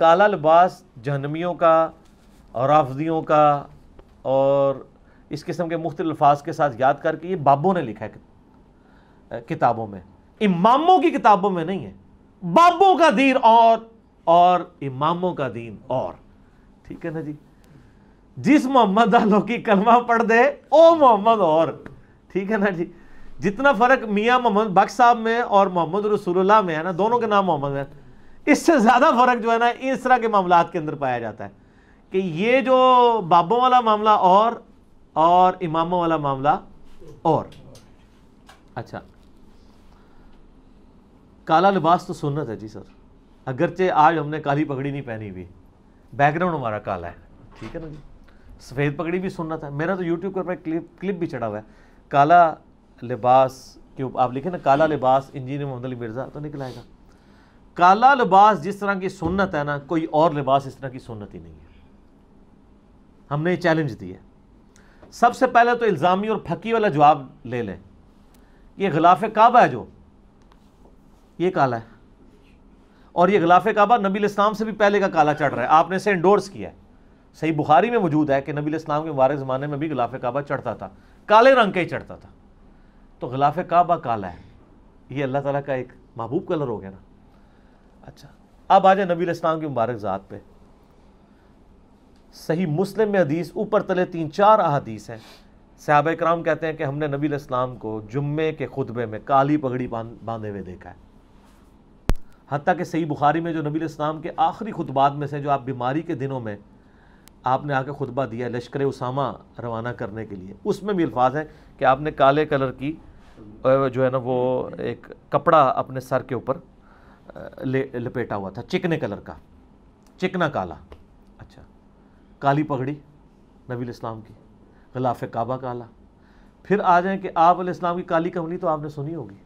काला लिबास जहनमियों का और राफजियों का और इस किस्म के मुख्त अल्फाज के साथ याद करके ये बाबों ने लिखा है किताबों में इमामों की किताबों में नहीं है बाबों का दीन और और इमामों का दीन और ठीक है ना जी जिस मोहम्मद आलो की कलमा पढ़ दे ओ मोहम्मद और ठीक है ना जी जितना फर्क मियाँ मोहम्मद बख्श साहब में और मोहम्मद रसूलुल्लाह में है ना दोनों के नाम मोहम्मद है इससे ज़्यादा फर्क जो है ना इस तरह के मामला के अंदर पाया जाता है कि ये जो बाबों वाला मामला और और इमामों वाला मामला और अच्छा काला लिबास तो सुनना है जी सर अगरचे आज हमने काली पगड़ी नहीं पहनी हुई बैकग्राउंड हमारा काला है ठीक है ना जी सफ़ेद पगड़ी भी सुनना है मेरा तो यूट्यूब पर क्लिप क्लिप भी चढ़ा हुआ है काला लिबास क्यों आप लिखे ना काला लिबास इंजीनियर मोहम्मद अली मिर्ज़ा तो निकलाएगा आएगा काला लिबास जिस तरह की सुन्नत है ना कोई और लिबास इस तरह की सुन्नत ही नहीं है हमने चैलेंज दिया सबसे पहले तो इल्ज़ामी और फकी वाला जवाब ले लें ये गिलाफ काबा है जो ये काला है और ये गिलाफ काबा नबी इस्लाम से भी पहले का काला चढ़ रहा है आपने इसे इंडोर्स किया है सही बुखारी में मौजूद है कि नबी इस्लाम के मुबारक ज़माने में भी गिलाफ काबा चढ़ता था काले रंग का ही चढ़ता था तो गिलाफ काबा काला है ये अल्लाह ताला का एक महबूब कलर हो गया ना अच्छा अब आ जाए नबी इस्लाम की मुबारक ज़ात पे सही मुस्लिम में हदीस ऊपर तले तीन चार अदीस हैं सहाब कराम कहते हैं कि हमने नबी इस्लाम को जुम्मे के खुतबे में काली पगड़ी बांधे हुए देखा है हती कि सही बुखारी में जो नबी इस्लाम के आखिरी खुतबात में से जो आप बीमारी के दिनों में आपने आके खुतबा दिया लश्कर उसामा रवाना करने के लिए उसमें भी अल्फाज हैं कि आपने काले कलर की जो है ना वो एक कपड़ा अपने सर के ऊपर लपेटा हुआ था चिकने कलर का चिकना काला अच्छा काली पगड़ी नबी इस्लाम की गलाफ काबा काला फिर आ जाए कि आप इस्लाम की काली कमली तो आपने सुनी होगी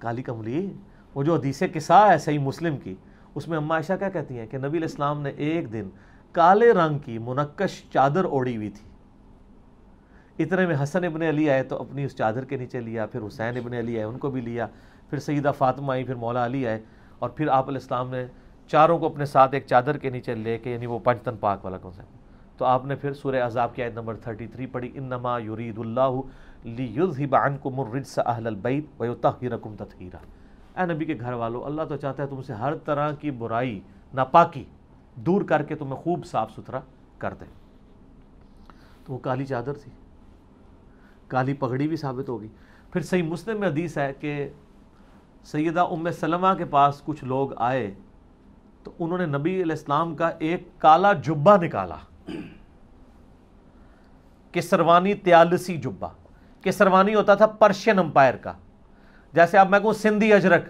काली कमली वो जो अदीस किसा है सही मुस्लिम की उसमें अम्मा क्या कहती हैं कि नबी इस्लाम ने एक दिन काले रंग की मुनक्कश चादर ओढ़ी हुई थी इतने में हसन इबन अली आए तो अपनी उस चादर के नीचे लिया फिर हुसैन इबन अली आए उनको भी लिया फिर सईदा फातमा आई फिर मौला अली आए और फिर आप इस्लाम ने चारों को अपने साथ एक चादर के नीचे ले के यानी वो पंचतन पाक वाला सा तो आपने फिर सूर्य अजाब की आयत नंबर थर्टी थ्री पढ़ी इनमा युरीदुल्लाबान को मुर्रस अहलबैत वयुतरकुम तथहरा ए नबी के घर वालों अल्लाह तो चाहता है तुमसे हर तरह की बुराई नापाकी दूर करके तुम्हें खूब साफ़ सुथरा कर दे तो वो काली चादर थी काली पगड़ी भी साबित होगी फिर सही मुस्लिम में हदीस है कि सैदा उम सलमा के पास कुछ लोग आए तो उन्होंने नबी इस्लाम का एक काला जुब्बा निकाला किसरवानी त्यालसी जुब्बा केसरवानी होता था पर्शियन अम्पायर का जैसे आप मैं कहूँ सिंधी अजरक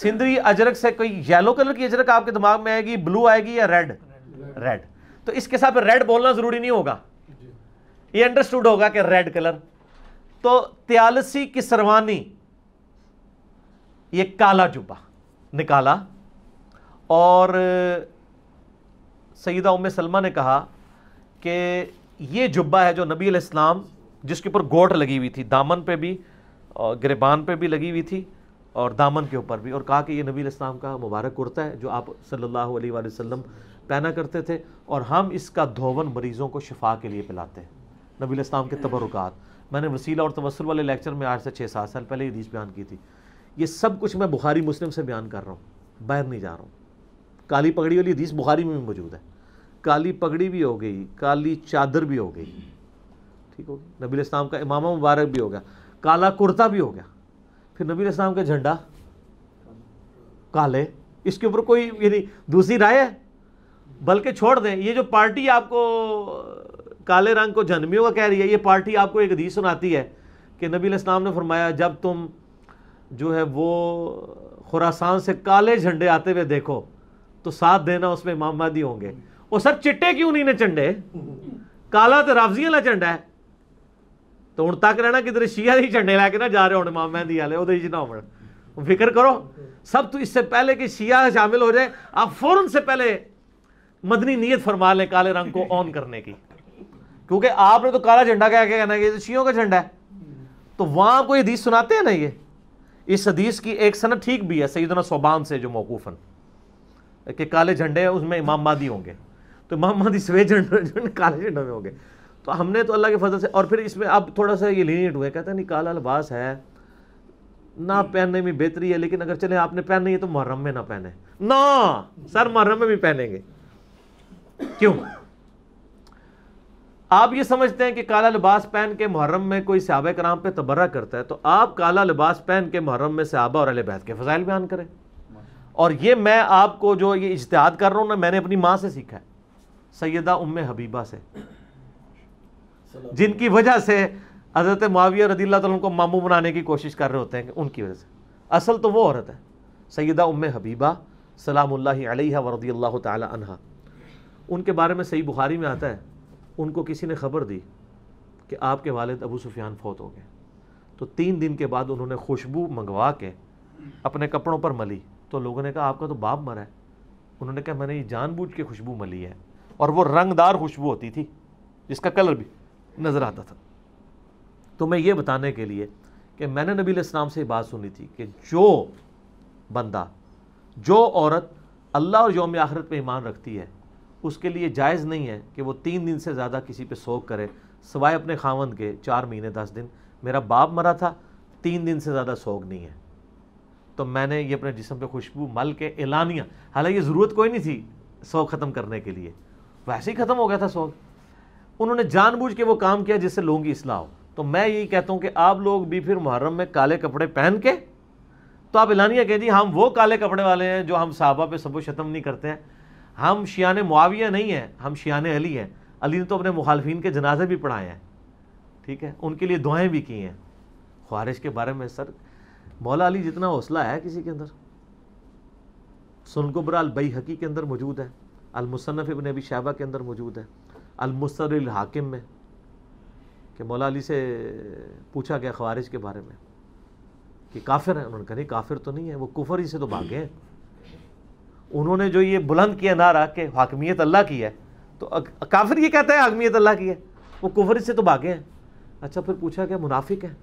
सिंधी अजरक से कोई येलो कलर की अजरक आपके दिमाग में आएगी ब्लू आएगी या रेड रेड तो इसके साथ रेड बोलना जरूरी नहीं होगा ये अंडरस्टूड होगा कि रेड कलर तो त्यालसी की सरवानी ये काला जुबा निकाला और सईदा उम सलमा ने कहा कि ये जुब्बा है जो नबी इस्लाम जिसके ऊपर गोट लगी हुई थी दामन पे भी और गिरबान पे भी लगी हुई थी और दामन के ऊपर भी और कहा कि ये नबी इस्लाम का मुबारक कुर्ता है जो आप सल्लल्लाहु अलैहि वसल्लम पहना करते थे और हम इसका धोवन मरीज़ों को शिफा के लिए पिलाते हैं नबी इस्लाम के तबरुकात मैंने वसीला और तवसल वाले लेक्चर में आज से छः सात साल पहले ये हदीस बयान की थी ये सब कुछ मैं बुखारी मुस्लिम से बयान कर रहा हूँ बाहर नहीं जा रहा हूँ काली पगड़ी वाली हदीस बुखारी में भी मौजूद है काली पगड़ी भी हो गई काली चादर भी हो गई ठीक हो गई नबी इस्लाम का इमामा मुबारक भी हो गया काला कुर्ता भी हो गया फिर नबी इस्लाम का झंडा काले इसके ऊपर कोई यानी दूसरी राय है बल्कि छोड़ दें ये जो पार्टी आपको काले रंग को जहनमियों का कह रही है ये पार्टी आपको एक हदीस सुनाती है कि नबी इस्लाम ने फरमाया जब तुम जो है वो खुरासान से काले झंडे आते हुए देखो तो साथ देना उसमें इमाम मादी होंगे और सर चिट्टे क्यों नहीं ने झंडे काला तो राफजी वाला झंडा है तो हूँ तक रहना किधर शिया ही झंडे लैके ना जा रहे हो इमाम महदी वाले ना हो फिक्र करो सब तो इससे पहले कि शिया शामिल हो जाए आप फ़ौरन से पहले मदनी नीयत फरमा लें काले रंग को ऑन करने की क्योंकि आपने तो काला झंडा क्या क्या कहना है ये तो शियों का झंडा है तो वहां आपको हदीस सुनाते हैं ना ये इस हदीस की एक सनत ठीक भी है सईदना सोबान से जो मौकूफन के काले झंडे हैं उसमें इमाम मादी होंगे तो इमाम मादी सवे झंडे काले झंडे में होंगे तो हमने तो अल्लाह के फजल से और फिर इसमें अब थोड़ा सा ये लीनियट हुए कहते हैं नहीं काला लिबास है ना हम्म। पहनने में बेहतरी है लेकिन अगर चले आपने पहनना है तो मुहर्रम में ना पहने ना सर मुहर्रम में भी पहनेंगे क्यों आप ये समझते हैं कि काला लिबास पहन के मुहर्रम में कोई सहाब कराम पर तबर्रा करता है तो आप काला लिबास पहन के मुहर्रम में सहाबा और अल बैत के फजाइल बयान करें और ये मैं आपको जो ये इश्तहाद कर रहा हूँ ना मैंने अपनी माँ से सीखा है सैदा उम हबीबा से जिनकी वजह से हज़रत माविया रदी तुम को मामू बनाने की कोशिश कर रहे होते हैं उनकी वजह से असल तो वो औरत है सैदा उम हबीबा सलाम व रदी अल्लाह तहा उनके बारे में सही बुखारी में आता है उनको किसी ने खबर दी कि आपके वालद अबू सुफियान फौत हो गए तो तीन दिन के बाद उन्होंने खुशबू मंगवा के अपने कपड़ों पर मली तो लोगों ने कहा आपका तो बाप मरा है उन्होंने कहा मैंने ये जानबूझ के खुशबू मली है और वो रंगदार खुशबू होती थी जिसका कलर भी नज़र आता था तो मैं ये बताने के लिए कि मैंने नबी इस्लाम से बात सुनी थी कि जो बंदा जो औरत अल्लाह और योम आखरत पर ईमान रखती है उसके लिए जायज़ नहीं है कि वो तीन दिन से ज़्यादा किसी पे सोख करे सवाए अपने खावन के चार महीने दस दिन मेरा बाप मरा था तीन दिन से ज़्यादा सोख नहीं है तो मैंने ये अपने जिसम पे खुशबू मल के एलानिया हालांकि ज़रूरत कोई नहीं थी सोख ख़त्म करने के लिए वैसे ही ख़त्म हो गया था सोख उन्होंने जानबूझ के वो काम किया जिससे लोगों की इसलाह हो तो मैं यही कहता हूँ कि आप लोग भी फिर मुहर्रम में काले कपड़े पहन के तो आप एलानिया कह दी हम वो काले कपड़े वाले हैं जो हम साहबा पे सबो शतम नहीं करते हैं हम शियान मुआविया नहीं हैं हम शियान अली हैं अली ने तो अपने मुखालफी के जनाजे भी पढ़ाए हैं ठीक है उनके लिए दुआएँ भी की हैं ख्वारिश के बारे में सर मौला अली जितना हौसला है किसी के अंदर सुनकुबरा अलबई हकी के अंदर मौजूद है अलमुसनफ़ इबन अबी शाबा के अंदर मौजूद है अलमुसर हाकिम में कि मौला अली से पूछा गया ख्वारिश के बारे में कि काफिर हैं उन्होंने कहा नहीं काफिर तो नहीं है वो कुफर ही से तो भागे हैं उन्होंने जो ये बुलंद किया नारा कि हाकमियत अल्लाह की है तो काफिर ये कहता है हाकमियत अल्लाह की है वो कुफर से तो भागे हैं अच्छा फिर पूछा क्या मुनाफिक है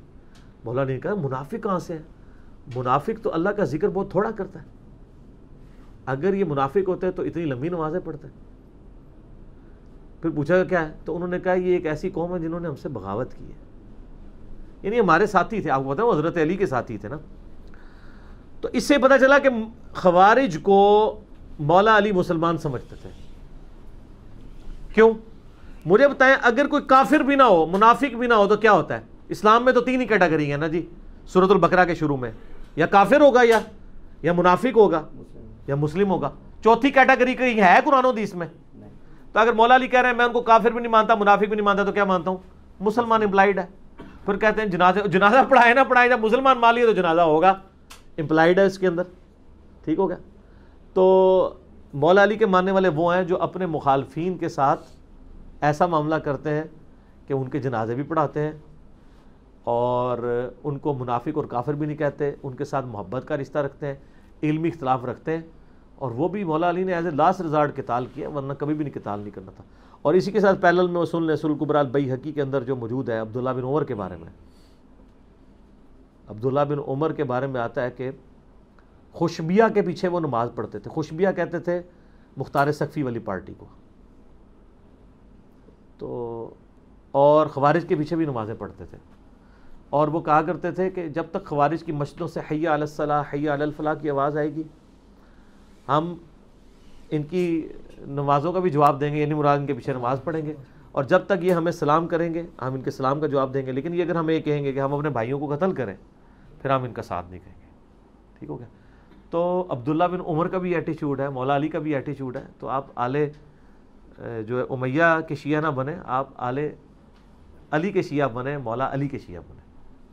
बोला नहीं कहा मुनाफिक कहाँ से है मुनाफिक तो अल्लाह का जिक्र बहुत थोड़ा करता है अगर ये मुनाफिक होते हैं तो इतनी लंबी नमाजें पढ़ते हैं फिर पूछा क्या है तो उन्होंने कहा ये एक ऐसी कौम है जिन्होंने हमसे बगावत की है यानी हमारे साथी थे आपको पता है वो हज़रत अली के साथी थे ना तो इससे पता चला कि खवारिज को मौला अली मुसलमान समझते थे क्यों मुझे बताएं अगर कोई काफिर भी ना हो मुनाफिक भी ना हो तो क्या होता है इस्लाम में तो तीन ही कैटेगरी है ना जी सूरतुल बकरा के शुरू में या काफिर होगा या या मुनाफिक होगा या मुस्लिम होगा चौथी कैटेगरी की है कुरान दी इसमें तो अगर मौला अली कह रहे हैं मैं उनको काफिर भी नहीं मानता मुनाफिक भी नहीं मानता तो क्या मानता हूँ मुसलमान इम्प्लाइड है फिर कहते हैं जनाजा जनाजा पढ़ाए ना पढ़ाए जब मुसलमान मान लिए तो जनाजा होगा इम्प्लाइड है इसके अंदर ठीक हो गया तो मौला अली के मानने वाले वो हैं जो अपने मुखालफन के साथ ऐसा मामला करते हैं कि उनके जनाजे भी पढ़ाते हैं और उनको मुनाफिक और काफिर भी नहीं कहते उनके साथ मोहब्बत का रिश्ता रखते हैं इलमी इख्तलाफ रखते हैं और वो भी मौला अली ने एज ए लास्ट रिजार्ट किताल किया वरना कभी भी नहीं किताल नहीं करना था और इसी के साथ पैनल में वसूल नसूल कुबराल बई हकी के अंदर जो मौजूद है अब्दुल्ला बिन ओवर के बारे में अब्दुल्ला बिन उमर के बारे में आता है कि खुशबिया के पीछे वो नमाज़ पढ़ते थे खुशबिया कहते थे मुख्तार सकफ़ी वाली पार्टी को तो और खवारिज के पीछे भी नमाज़ें पढ़ते थे और वो कहा करते थे कि जब तक खवारिज की मस्जिदों से हैया अलसला हैया अलफला की आवाज़ आएगी हम इनकी नमाज़ों का भी जवाब देंगे यानी मुराद इनके पीछे नमाज़ पढ़ेंगे और जब तक ये हमें सलाम करेंगे हम इनके सलाम का जवाब देंगे लेकिन ये अगर हमें ये कहेंगे कि हम अपने भाइयों को कत्ल करें फिर हम इनका साथ नहीं कहेंगे ठीक हो गया तो अब्दुल्ला बिन उमर का भी एटीट्यूड है मौला अली का भी एटीट्यूड है तो आप आले जो है उमैया के शिया ना बने आप आले अली के शिया बने मौला अली के शिया बने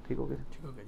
ठीक हो गया ठीक हो गया